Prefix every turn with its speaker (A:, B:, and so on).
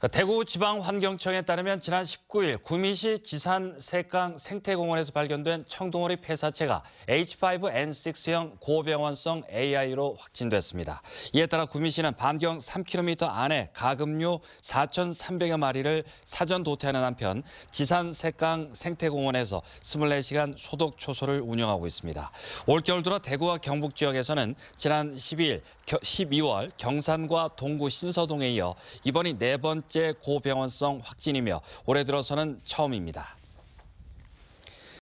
A: 그러니까 대구지방환경청에 따르면 지난 19일 구미시 지산 세강 생태공원에서 발견된 청동오리 폐사체가 H5N6형 고병원성 AI로 확진됐습니다. 이에 따라 구미시는 반경 3km 안에 가금류 4,300여 마리를 사전 도태하는 한편 지산 세강 생태공원에서 24시간 소독 초소를 운영하고 있습니다. 올겨울 들어 대구와 경북 지역에서는 지난 12일 12월 경산과 동구 신서동에 이어 이번이 네번 번째 고병원성 확진이며 올해 들어서는 처음입니다.